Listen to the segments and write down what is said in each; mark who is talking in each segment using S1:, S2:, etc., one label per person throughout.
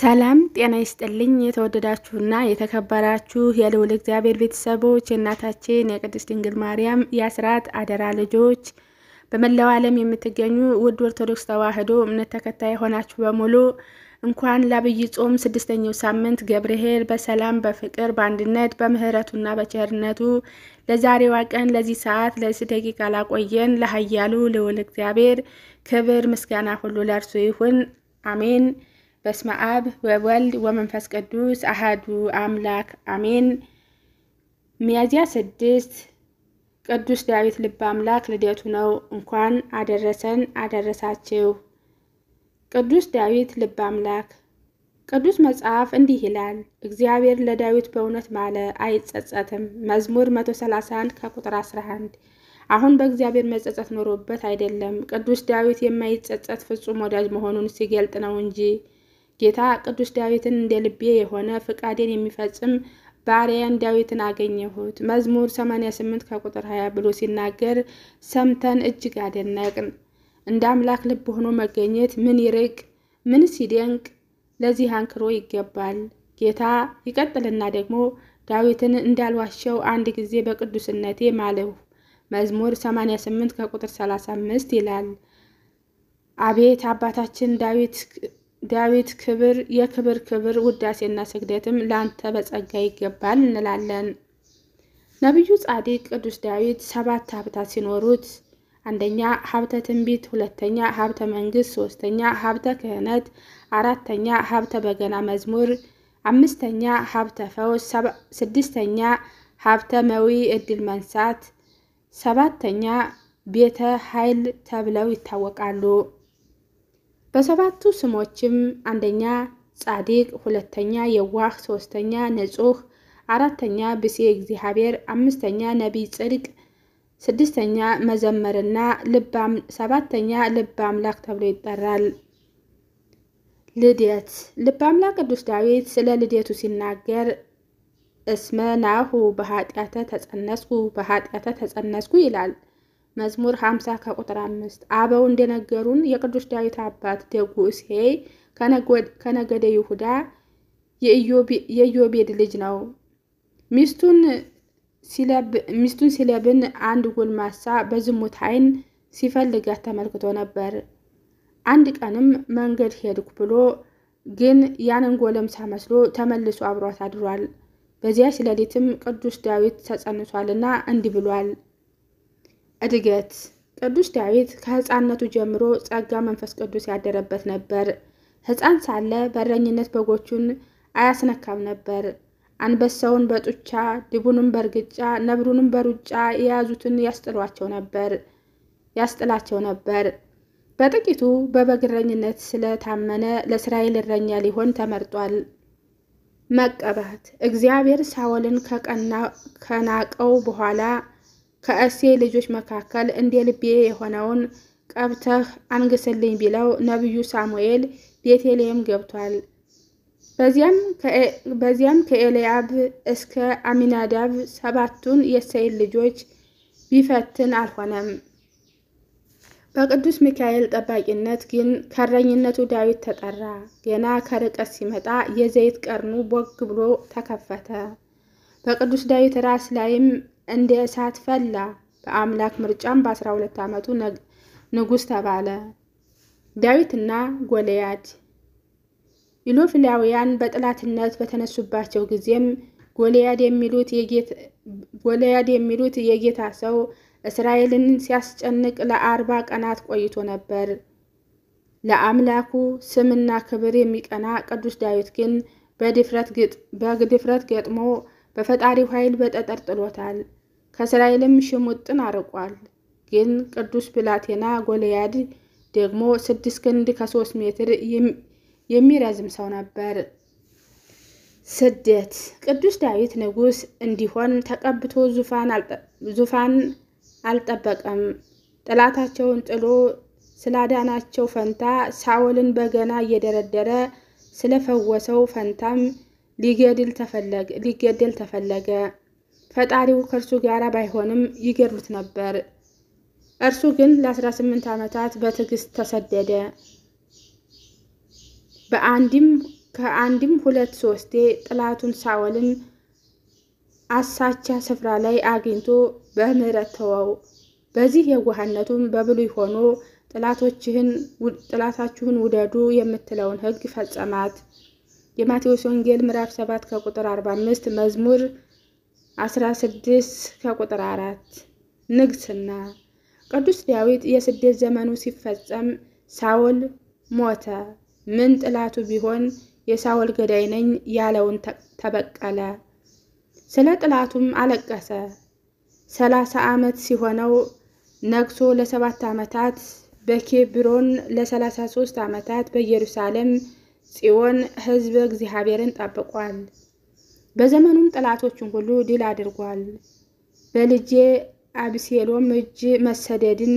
S1: ሰላም ጤና ይስጥልኝ። የተወደዳችሁና የተከበራችሁ የልዑል እግዚአብሔር ቤተሰቦች የእናታችን የቅድስት ድንግል ማርያም የአስራት አደራ ልጆች፣ በመላው ዓለም የምትገኙ ውድ ኦርቶዶክስ ተዋሕዶ እምነት ተከታይ የሆናችሁ በሙሉ እንኳን ለዐቢይ ጾም ስድስተኛው ሳምንት ገብርኄር በሰላም በፍቅር በአንድነት በምሕረቱና በቸርነቱ ለዛሬዋ ቀን ለዚህ ሰዓት ለዚህ ደቂቃ ላቆየን ለኃያሉ ልዑል እግዚአብሔር ክብር ምስጋና ሁሉ ለእርሱ ይሁን፣ አሜን። በስመ አብ ወወልድ ወመንፈስ ቅዱስ አሃዱ አምላክ አሜን። ሚያዝያ ስድስት ቅዱስ ዳዊት ልበ አምላክ ልደቱ ነው። እንኳን አደረሰን አደረሳችሁ። ቅዱስ ዳዊት ልበ አምላክ ቅዱስ መጽሐፍ እንዲህ ይላል፣ እግዚአብሔር ለዳዊት በእውነት ማለ አይጸጸትም። መዝሙር 131 ከቁጥር 11። አሁን በእግዚአብሔር መጸጸት ኖሮበት አይደለም፣ ቅዱስ ዳዊት የማይጸጸት ፍጹም ወዳጅ መሆኑን ሲገልጥ ነው እንጂ ጌታ ቅዱስ ዳዊትን እንደ ልቤ የሆነ ፍቃዴን የሚፈጽም ባሪያን ዳዊትን አገኘሁት መዝሙር 88 ከቁጥር 20 ብሎ ሲናገር ሰምተን እጅግ አደነቅን። እንደ አምላክ ልብ ሆኖ መገኘት ምን ይርቅ ምን ሲደንቅ ለዚህ አንክሮ ይገባል። ጌታ ይቀጥልና ደግሞ ዳዊትን እንዳልዋሸው አንድ ጊዜ በቅዱስነቴ ማለሁ መዝሙር 88 ከቁጥር 35 ይላል። አቤት አባታችን ዳዊት ዳዊት ክብር የክብር ክብር ውዳሴና ስግደትም ለአንተ በጸጋ ይገባል እንላለን። ነቢዩ ጻዲቅ ቅዱስ ዳዊት ሰባት ሀብታት ሲኖሩት አንደኛ ሀብተ ትንቢት፣ ሁለተኛ ሀብተ መንግስት፣ ሶስተኛ ሀብተ ክህነት፣ አራተኛ ሀብተ በገና መዝሙር፣ አምስተኛ ሀብተ ፈውስ፣ ስድስተኛ ሀብተ መዊ እድል መንሳት፣ ሰባተኛ ቤተ ኃይል ተብለው ይታወቃሉ። በሰባቱ ስሞችም አንደኛ ጻድቅ፣ ሁለተኛ የዋህ፣ ሶስተኛ ንጹህ፣ አራተኛ ብሴ እግዚአብሔር፣ አምስተኛ ነቢይ ጽድቅ፣ ስድስተኛ መዘመርና ሰባተኛ ልበ አምላክ ተብሎ ይጠራል። ልደት ልበ አምላክ ቅዱስ ዳዊት ስለ ልደቱ ሲናገር እስመ ናሁ በኃጢአተ ተጸነስኩ በኃጢአተ ተጸነስኩ ይላል። መዝሙር 50 ከቁጥር 5 አበው እንደነገሩን የቅዱስ ዳዊት አባት ደጉ ከነገደ ይሁዳ የኢዮቤድ ልጅ ነው። ሚስቱን ሲለብን አንድ ጎልማሳ በዝሙት ዓይን ሲፈልጋት ተመልክቶ ነበር። አንድ ቀንም መንገድ ሄድኩ ብሎ ግን ያንን ጎለምሳ መስሎ ተመልሶ አብሯት አድሯል። በዚያች ሌሊትም ቅዱስ ዳዊት ተጸንሷልና እንዲህ ብሏል። እድገት ቅዱስ ዳዊት ከሕፃንነቱ ጀምሮ ጸጋ መንፈስ ቅዱስ ያደረበት ነበር። ሕፃን ሳለ በረኝነት በጎቹን አያስነካም ነበር። አንበሳውን በጡቻ፣ ድቡንም በእርግጫ ነብሩንም በሩጫ የያዙትን ያስጥሏቸው ነበር ያስጥላቸው ነበር። በጥቂቱ በበግረኝነት ስለታመነ ለእስራኤል እረኛ ሊሆን ተመርጧል። መቀባት እግዚአብሔር ሳወልን ከናቀው በኋላ ከእሴይ ልጆች መካከል እንደ ልቤ የሆነውን ቀብተህ አንግስልኝ ቢለው ነቢዩ ሳሙኤል ቤቴልሔም ገብቷል። በዚያም ከኤልያብ እስከ አሚናዳብ ሰባቱን የእሴይ ልጆች ቢፈትን አልሆነም። በቅዱስ ሚካኤል ጠባቂነት ግን ከረኝነቱ ዳዊት ተጠራ። ገና ከርቀት ሲመጣ የዘይት ቀርኑ ቦግ ብሎ ተከፈተ። በቅዱስ ዳዊት ራስ ላይም እንደ እሳት ፈላ። በአምላክ ምርጫም በ12 ዓመቱ ንጉሥ ተባለ። ዳዊትና ጎልያድ ኢሎፍላውያን በጥላትነት በተነሱባቸው ጊዜም ጎልያድ የሚሉት የጌታ ሰው እስራኤልን ሲያስጨንቅ ለአርባ ቀናት ቆይቶ ነበር። ለአምላኩ ስምና ክብር የሚቀና ቅዱስ ዳዊት ግን በድፍረት ገጥሞ በፈጣሪው ኃይል በጠጠር ጥሎታል። ከእስራኤልም ሽሙጥን አርቋል። ግን ቅዱስ ብላቴና ጎልያድ ደግሞ ስድስት ክንድ ከሶስት ሜትር የሚረዝም ሰው ነበር። ስደት ቅዱስ ዳዊት ንጉሥ እንዲሆን ተቀብቶ ዙፋን አልጠበቀም። ጠላታቸውን ጥሎ ስላዳናቸው ፈንታ ሳውልን በገና እየደረደረ ስለፈወሰው ፈንታም ሊገድል ተፈለገ። ፈጣሪው ከእርሱ ጋር ባይሆንም ይገድሉት ነበር። እርሱ ግን ለ18 ዓመታት በትዕግስት ተሰደደ። በአንድም ከአንድም ሁለት ሶስቴ ጥላቱን ሳወልን አሳቻ ስፍራ ላይ አግኝቶ በምሕረት ተወው። በዚህ የዋህነቱም በብሉይ ሆኖ ጥላታችሁን ውደዱ የምትለውን ሕግ ፈጸማት። የማቴዎስ ወንጌል ምዕራፍ 7 ከቁጥር 45 መዝሙር አስራ ስድስት ከቁጥር አራት ንግስና ቅዱስ ዳዊት የስደት ዘመኑ ሲፈጸም ሳውል ሞተ። ምን ጥላቱ ቢሆን የሳውል ገዳይ ነኝ ያለውን ተበቀለ። ስለ ጥላቱም አለቀሰ። ሰላሳ ዓመት ሲሆነው ነግሶ ለሰባት ዓመታት በኬብሮን ለሰላሳ ሶስት ዓመታት በኢየሩሳሌም ጽዮን ሕዝብ እግዚአብሔርን ጠብቋል። በዘመኑም ጠላቶችን ሁሉ ድል አድርጓል። በልጄ አብሴሎም እጅ መሰደድን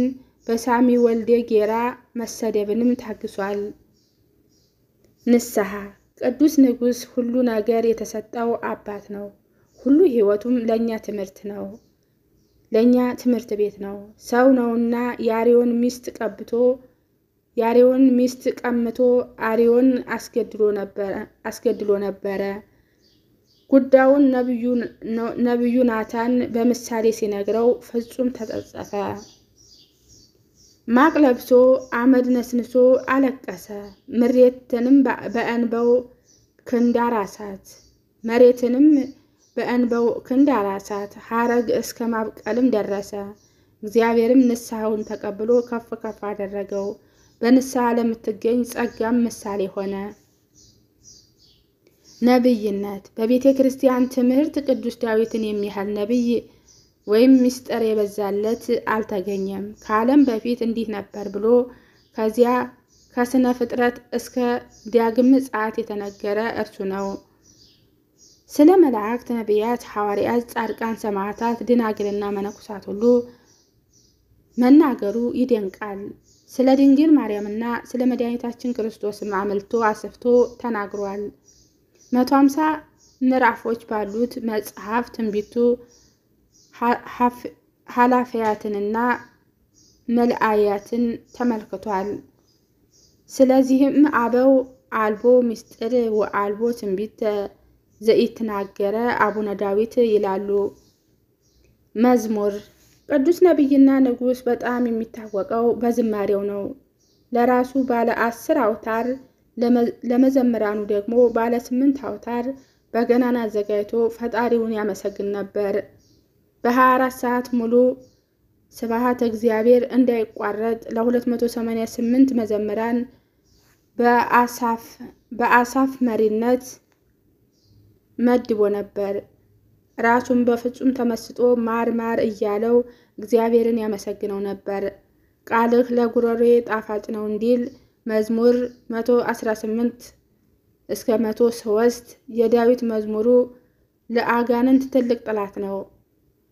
S1: በሳሚ ወልዴ ጌራ መሰደብንም ታግሷል። ንስሐ ቅዱስ ንጉሥ ሁሉ ነገር የተሰጠው አባት ነው። ሁሉ ሕይወቱም ለእኛ ትምህርት ነው፣ ለእኛ ትምህርት ቤት ነው። ሰው ነውና የአሪዮን ሚስት ቀብቶ የአሪዮን ሚስት ቀምቶ አሪዮን አስገድሎ ነበረ ጉዳዩን ነቢዩ ናታን በምሳሌ ሲነግረው ፍጹም ተጸጸተ። ማቅ ለብሶ አመድ ነስንሶ አለቀሰ። ምሬትንም በእንበው ክንድ አራሳት። መሬትንም በእንበው ክንድ አራሳት። ሐረግ እስከ ማብቀልም ደረሰ። እግዚአብሔርም ንስሐውን ተቀብሎ ከፍ ከፍ አደረገው። በንስሐ ለምትገኝ ጸጋም ምሳሌ ሆነ። ነብይነት በቤተ ክርስቲያን ትምህርት ቅዱስ ዳዊትን የሚያህል ነብይ ወይም ምስጢር የበዛለት አልተገኘም። ከዓለም በፊት እንዲህ ነበር ብሎ ከዚያ ከስነ ፍጥረት እስከ ዳግም ምጽአት የተነገረ እርሱ ነው። ስለ መላእክት፣ ነቢያት፣ ሐዋርያት፣ ጻድቃን፣ ሰማዕታት፣ ድናግልና መነኮሳት ሁሉ መናገሩ ይደንቃል። ስለ ድንግል ማርያምና ስለ መድኃኒታችን ክርስቶስም አምልቶ አስፍቶ ተናግሯል። ሀምሳ ምዕራፎች ባሉት መጽሐፍ ትንቢቱ ሀላፊያትንና መልአያትን ተመልክቷል። ስለዚህም አበው አልቦ ምስጢር ወአልቦ ትንቢት ዘኢትናገረ አቡነ ዳዊት ይላሉ። መዝሙር ቅዱስ ነቢይና ንጉሥ በጣም የሚታወቀው በዝማሬው ነው። ለራሱ ባለ አስር አውታር ለመዘምራኑ ደግሞ ባለ ስምንት አውታር በገናን አዘጋጅቶ ፈጣሪውን ያመሰግን ነበር። በ24 ሰዓት ሙሉ ስብሐተ እግዚአብሔር እንዳይቋረጥ ለ288 መዘምራን በአሳፍ መሪነት መድቦ ነበር። ራሱን በፍጹም ተመስጦ ማር ማር እያለው እግዚአብሔርን ያመሰግነው ነበር። ቃልህ ለጉሮሮዬ ጣፋጭ ነው እንዲል መዝሙር 118 እስከ 103 የዳዊት መዝሙሩ ለአጋንንት ትልቅ ጠላት ነው።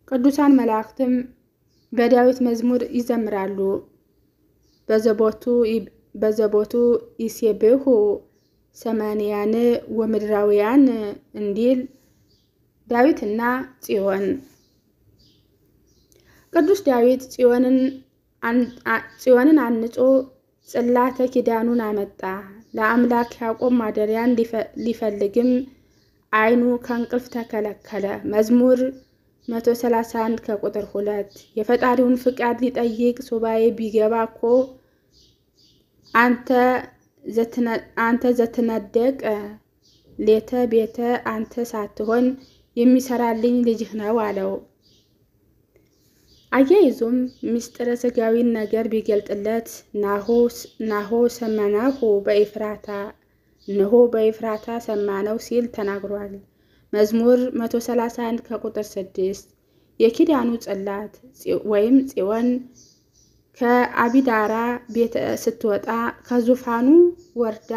S1: ቅዱሳን መላእክትም በዳዊት መዝሙር ይዘምራሉ። በዘቦቱ ኢሴብሑ ሰማንያን ወምድራውያን እንዲል ዳዊትና ጽዮን ቅዱስ ዳዊት ጽዮንን አንጾ ጽላተ ኪዳኑን አመጣ። ለአምላክ ያዕቆብ ማደሪያን ሊፈልግም አይኑ ከእንቅልፍ ተከለከለ። መዝሙር 131 ከቁጥር 2 የፈጣሪውን ፍቃድ ሊጠይቅ ሱባኤ ቢገባ እኮ አንተ ዘትነደቅ ሌተ ቤተ አንተ ሳትሆን የሚሰራልኝ ልጅህ ነው አለው። አያይዞም ምስጢረ ስጋዊን ነገር ቢገልጥለት ናሆ ሰመናሁ በኤፍራታ ንሆ በኤፍራታ ሰማነው ሲል ተናግሯል። መዝሙር 131 ከቁጥር 6 የኪዳኑ ጽላት ወይም ጽዮን ከአቢዳራ ቤተ ስትወጣ ከዙፋኑ ወርዳ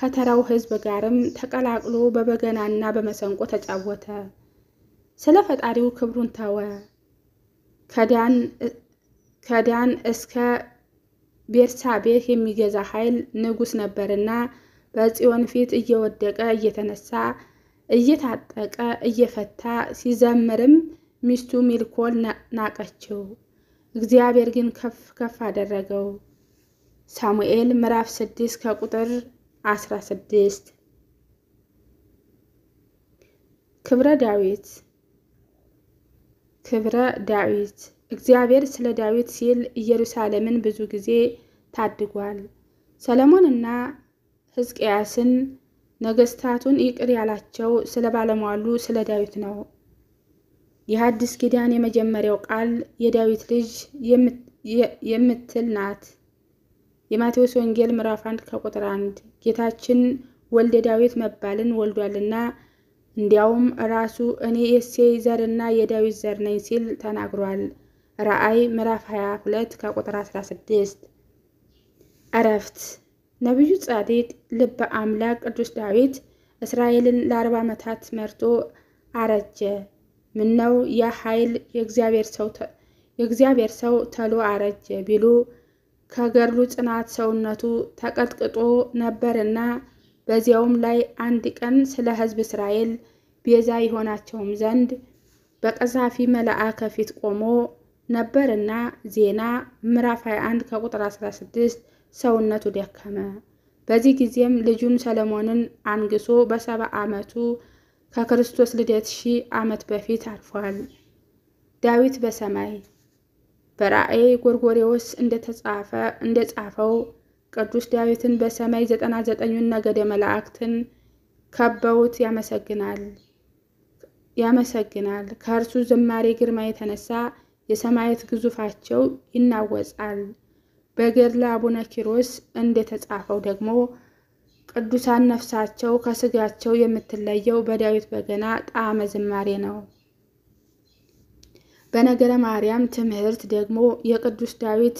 S1: ከተራው ሕዝብ ጋርም ተቀላቅሎ በበገናና በመሰንቆ ተጫወተ። ስለ ፈጣሪው ክብሩን ተወ። ከዳን እስከ ቤርሳቤህ የሚገዛ ኃይል ንጉሥ ነበርና በጽዮን ፊት እየወደቀ እየተነሳ እየታጠቀ እየፈታ ሲዘምርም ሚስቱ ሚልኮል ናቀችው። እግዚአብሔር ግን ከፍ ከፍ አደረገው። ሳሙኤል ምዕራፍ 6 ከቁጥር 16 ክብረ ዳዊት ክብረ ዳዊት እግዚአብሔር ስለ ዳዊት ሲል ኢየሩሳሌምን ብዙ ጊዜ ታድጓል። ሰለሞንና ሕዝቅያስን ነገስታቱን ይቅር ያላቸው ስለ ባለሟሉ ስለ ዳዊት ነው። የሐዲስ ኪዳን የመጀመሪያው ቃል የዳዊት ልጅ የምትል ናት። የማቴዎስ ወንጌል ምዕራፍ 1 ከቁጥር 1 ጌታችን ወልደ ዳዊት መባልን ወልዷልና እንዲያውም ራሱ እኔ የእሴይ እና የዳዊት ዘር ነኝ ሲል ተናግሯል። ራእይ ምዕራፍ 22 ከቁጥር 16። እረፍት ነቢዩ ጻዲቅ ልበ አምላክ ቅዱስ ዳዊት እስራኤልን ለአርባ ዓመታት መርቶ አረጀ። ምነው ያ ኃይል የእግዚአብሔር ሰው ተሎ አረጀ ቢሉ ከገድሉ ጽናት ሰውነቱ ተቀጥቅጦ ነበርና በዚያውም ላይ አንድ ቀን ስለ ሕዝብ እስራኤል ቤዛ ይሆናቸውም ዘንድ በቀዛፊ መልአከ ፊት ቆሞ ነበርና ዜና ምዕራፍ 21 ከቁጥር 16 ሰውነቱ ደከመ። በዚህ ጊዜም ልጁን ሰለሞንን አንግሶ በሰባ ዓመቱ ከክርስቶስ ልደት ሺህ ዓመት በፊት አርፏል። ዳዊት በሰማይ በራእይ ጎርጎሬዎስ እንደተጻፈ እንደጻፈው ቅዱስ ዳዊትን በሰማይ ዘጠና ዘጠኙን ነገደ መላእክትን ከበውት ያመሰግናል ያመሰግናል። ከእርሱ ዝማሬ ግርማ የተነሳ የሰማያት ግዙፋቸው ይናወጻል። በገድለ አቡነ ኪሮስ እንደተጻፈው ደግሞ ቅዱሳን ነፍሳቸው ከስጋቸው የምትለየው በዳዊት በገና ጣዕመ ዝማሬ ነው። በነገረ ማርያም ትምህርት ደግሞ የቅዱስ ዳዊት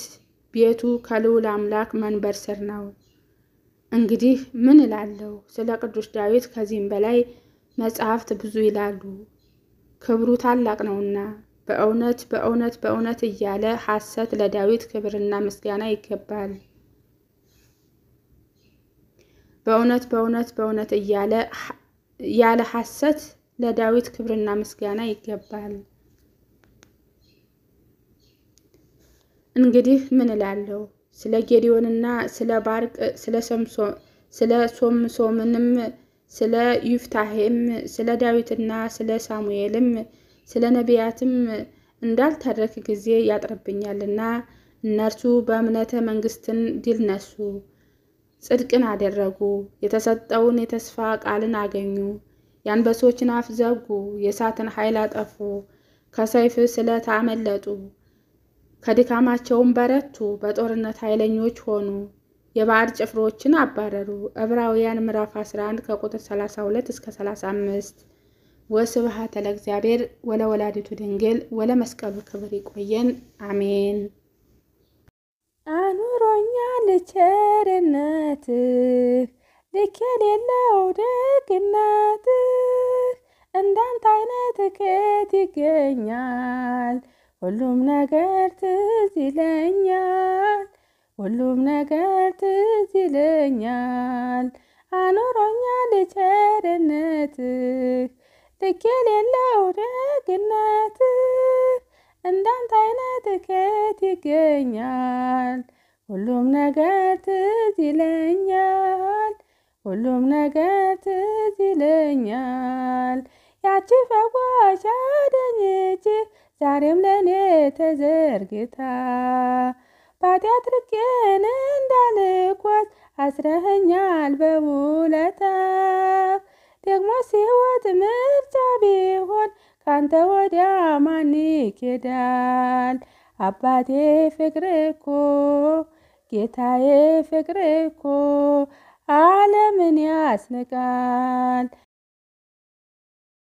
S1: ቤቱ ከልዑል አምላክ መንበር ስር ነው። እንግዲህ ምን እላለሁ? ስለ ቅዱስ ዳዊት ከዚህም በላይ መጻሕፍት ብዙ ይላሉ፣ ክብሩ ታላቅ ነውና። በእውነት በእውነት በእውነት እያለ ሐሰት ለዳዊት ክብርና ምስጋና ይገባል። በእውነት በእውነት በእውነት እያለ ያለ ሐሰት ለዳዊት ክብርና ምስጋና ይገባል። እንግዲህ ምን እላለሁ ስለ ጌዲዮንና ስለ ባርቅ ስለ ሰምሶን ስለ ሶምሶምንም ስለ ዩፍታሄም ስለ ዳዊትና ስለ ሳሙኤልም ስለ ነቢያትም እንዳልተረክ ጊዜ ያጥርብኛልና እነርሱ በእምነተ መንግስትን ድል ነሱ፣ ጽድቅን አደረጉ፣ የተሰጠውን የተስፋ ቃልን አገኙ፣ የአንበሶችን አፍ ዘጉ፣ የእሳትን ኃይል አጠፉ፣ ከሰይፍ ስለት አመለጡ። ከድካማቸውም በረቱ፣ በጦርነት ኃይለኞች ሆኑ። የባዕድ ጭፍሮችን አባረሩ። ዕብራውያን ምዕራፍ 11 ከቁጥር 32 እስከ 35። ወስብሐት ለእግዚአብሔር ወለወላዲቱ ድንግል ወለመስቀሉ ክብር። ይቆየን። አሜን። አኑሮኛል ቸርነትህ ልክ የሌለው ደግነትህ፣ እንዳንተ አይነት ከየት ይገኛል? ሁሉም ነገር ትዝ ይለኛል፣ ሁሉም ነገር ትዝ ይለኛል። አኖሮኛል ቸርነትህ ልክ የሌለው ደግነትህ እንዳንተ አይነት ከየት ይገኛል? ሁሉም ነገር ትዝ ይለኛል፣ ሁሉም ነገር ትዝ ይለኛል። ያቺ ፈዋሽ አዳኝች ዛሬም ለእኔ ተዘርግታ ባጢአት ርቄን እንዳልኳት አስረኸኛል በውለታ ደግሞ ሲወት ምርጫ ቢሆን ካንተ ወዲያ ማን ይኬዳል? አባቴ ፍቅር እኮ ጌታዬ ፍቅር እኮ ዓለምን ያስንቃል።